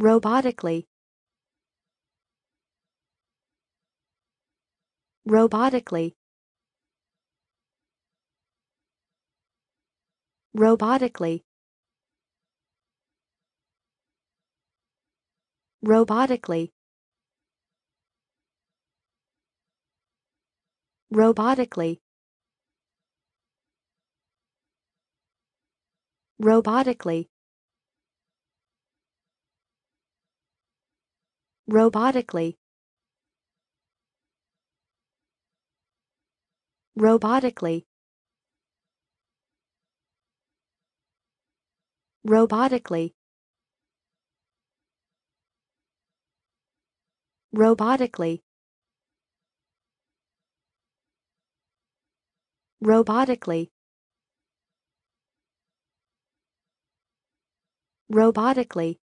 robotically robotically robotically robotically robotically robotically robotically robotically robotically robotically robotically robotically